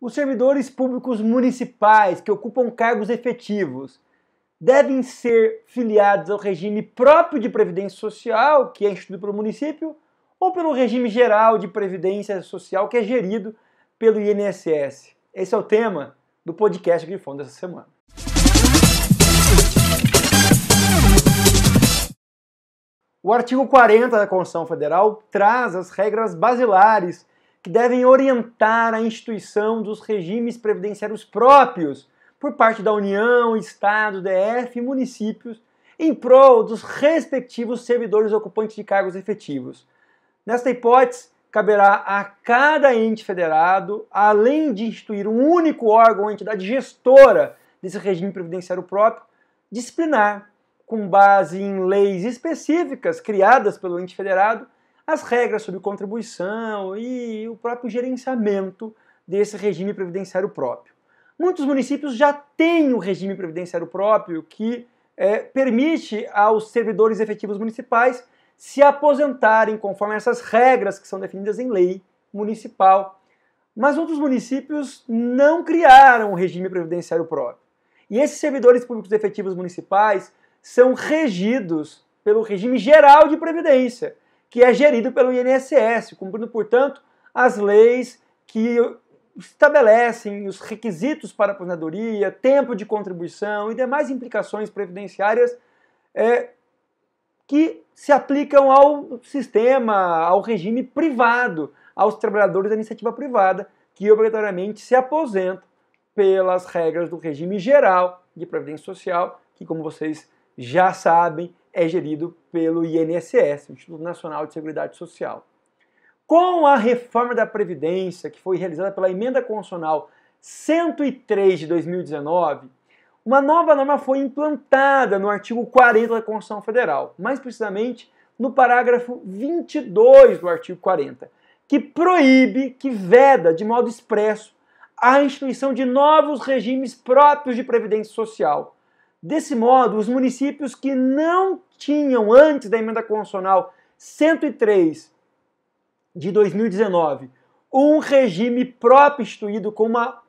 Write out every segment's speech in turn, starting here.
Os servidores públicos municipais que ocupam cargos efetivos devem ser filiados ao regime próprio de previdência social, que é instituído pelo município, ou pelo regime geral de previdência social, que é gerido pelo INSS. Esse é o tema do podcast Grifão dessa semana. O artigo 40 da Constituição Federal traz as regras basilares que devem orientar a instituição dos regimes previdenciários próprios por parte da União, Estado, DF e municípios em prol dos respectivos servidores ocupantes de cargos efetivos. Nesta hipótese, caberá a cada ente federado, além de instituir um único órgão ou entidade gestora desse regime previdenciário próprio, disciplinar, com base em leis específicas criadas pelo ente federado, as regras sobre contribuição e o próprio gerenciamento desse regime previdenciário próprio. Muitos municípios já têm o regime previdenciário próprio que é, permite aos servidores efetivos municipais se aposentarem conforme essas regras que são definidas em lei municipal. Mas outros municípios não criaram o regime previdenciário próprio. E esses servidores públicos efetivos municipais são regidos pelo regime geral de previdência, que é gerido pelo INSS, cumprindo, portanto, as leis que estabelecem os requisitos para a aposentadoria, tempo de contribuição e demais implicações previdenciárias é, que se aplicam ao sistema, ao regime privado, aos trabalhadores da iniciativa privada, que obrigatoriamente se aposentam pelas regras do regime geral de previdência social, que, como vocês já sabem, é gerido pelo INSS, Instituto Nacional de Seguridade Social. Com a reforma da Previdência, que foi realizada pela Emenda Constitucional 103 de 2019, uma nova norma foi implantada no artigo 40 da Constituição Federal, mais precisamente no parágrafo 22 do artigo 40, que proíbe, que veda de modo expresso a instituição de novos regimes próprios de previdência social, Desse modo, os municípios que não tinham antes da emenda constitucional 103 de 2019 um regime próprio instituído com uma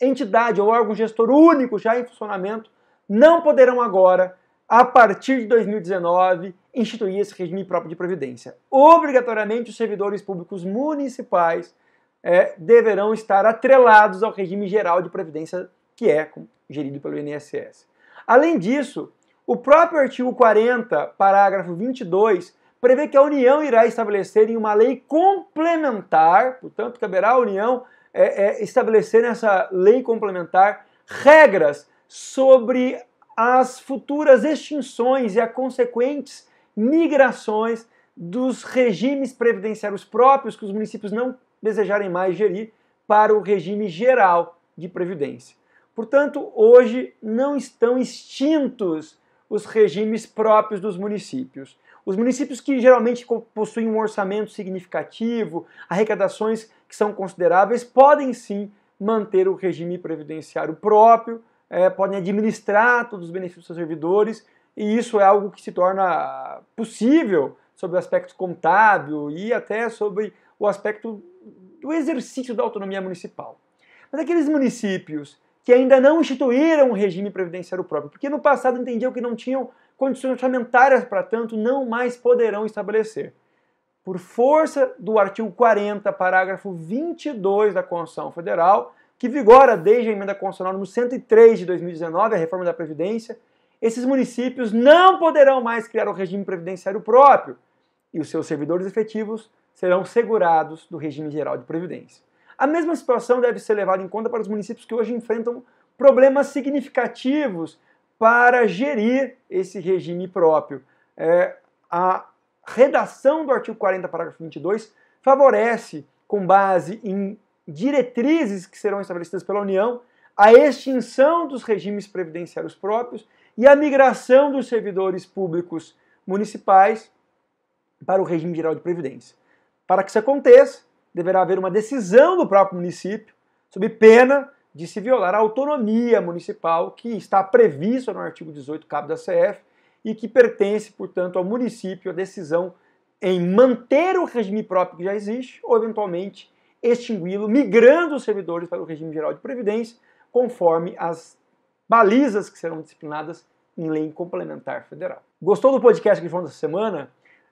entidade ou órgão gestor único já em funcionamento não poderão agora, a partir de 2019, instituir esse regime próprio de previdência. Obrigatoriamente, os servidores públicos municipais é, deverão estar atrelados ao regime geral de previdência que é gerido pelo INSS. Além disso, o próprio artigo 40, parágrafo 22, prevê que a União irá estabelecer em uma lei complementar, portanto, caberá à União é, é, estabelecer nessa lei complementar regras sobre as futuras extinções e as consequentes migrações dos regimes previdenciários próprios que os municípios não desejarem mais gerir para o regime geral de previdência. Portanto, hoje não estão extintos os regimes próprios dos municípios. Os municípios que geralmente possuem um orçamento significativo, arrecadações que são consideráveis, podem sim manter o regime previdenciário próprio, é, podem administrar todos os benefícios dos servidores, e isso é algo que se torna possível sobre o aspecto contábil e até sobre o aspecto do exercício da autonomia municipal. Mas aqueles municípios que ainda não instituíram um regime previdenciário próprio, porque no passado entendiam que não tinham condições orçamentárias para tanto, não mais poderão estabelecer. Por força do artigo 40, parágrafo 22 da Constituição Federal, que vigora desde a emenda constitucional número 103 de 2019, a reforma da Previdência, esses municípios não poderão mais criar o regime previdenciário próprio e os seus servidores efetivos serão segurados do regime geral de previdência. A mesma situação deve ser levada em conta para os municípios que hoje enfrentam problemas significativos para gerir esse regime próprio. É, a redação do artigo 40, parágrafo 22, favorece, com base em diretrizes que serão estabelecidas pela União, a extinção dos regimes previdenciários próprios e a migração dos servidores públicos municipais para o regime geral de previdência. Para que isso aconteça, deverá haver uma decisão do próprio município, sob pena de se violar a autonomia municipal que está prevista no artigo 18 cabo da CF e que pertence, portanto, ao município a decisão em manter o regime próprio que já existe ou eventualmente extingui-lo, migrando os servidores para o regime geral de previdência, conforme as balizas que serão disciplinadas em lei complementar federal. Gostou do podcast que foi dessa semana?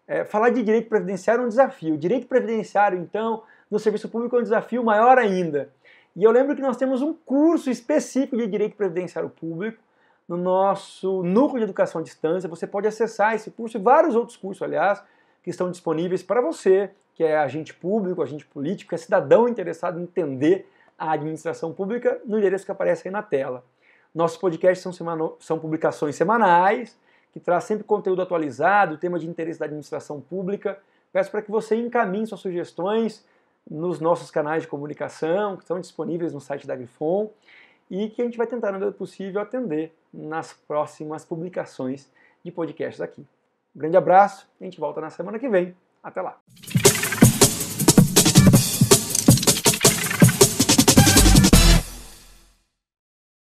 É, falar de direito previdenciário é um desafio. Direito previdenciário, então, no serviço público é um desafio maior ainda. E eu lembro que nós temos um curso específico de direito previdenciário público no nosso núcleo de educação à distância. Você pode acessar esse curso e vários outros cursos, aliás, que estão disponíveis para você, que é agente público, agente político, que é cidadão interessado em entender a administração pública, no endereço que aparece aí na tela. Nossos podcasts são, são publicações semanais que traz sempre conteúdo atualizado, tema de interesse da administração pública. Peço para que você encaminhe suas sugestões nos nossos canais de comunicação, que estão disponíveis no site da Grifon, e que a gente vai tentar, no possível, atender nas próximas publicações de podcasts aqui. Um grande abraço, a gente volta na semana que vem. Até lá!